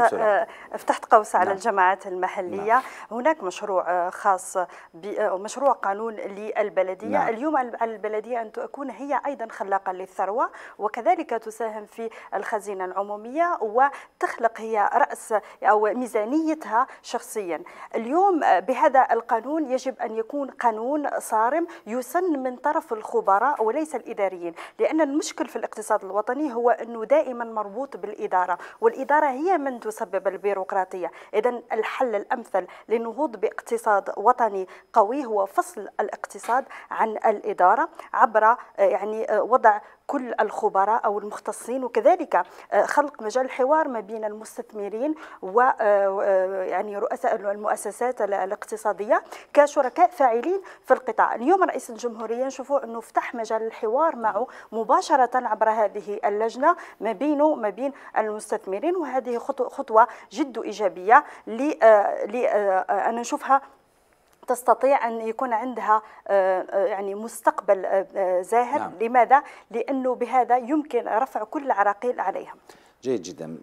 آه، آه، فتحت قوس على نعم. الجماعات المحلية نعم. هناك مشروع آه، خاص مشروع قانون للبلدية نعم. اليوم على البلدية أن تكون هي أيضا خلاقة للثروة وكذلك تساهم في الخزينة العمومية وتخلق هي رأس أو ميزانيتها شخصيا اليوم بهذا القانون يجب أن يكون قانون صارم يسن من طرف الخبراء وليس الإداريين لأن المشكل في الاقتصاد الوطني هو أنه دائما مربوط بالإدارة والإدارة هي من تسبب البيروقراطية إذا الحل الأمثل للنهوض باقتصاد وطني قوي هو فصل الاقتصاد عن الإدارة عبر آه، يعني آه، وضع كل الخبراء او المختصين وكذلك آه، خلق مجال حوار ما بين المستثمرين و يعني رؤساء المؤسسات الاقتصاديه كشركاء فاعلين في القطاع، اليوم رئيس الجمهوريه نشوفوا انه فتح مجال الحوار معه مباشره عبر هذه اللجنه ما بينه ما بين المستثمرين وهذه خطوه جد ايجابيه ل آه، آه، آه، انا نشوفها تستطيع ان يكون عندها يعني مستقبل زاهر نعم. لماذا لانه بهذا يمكن رفع كل العراقيل عليها جيد جدا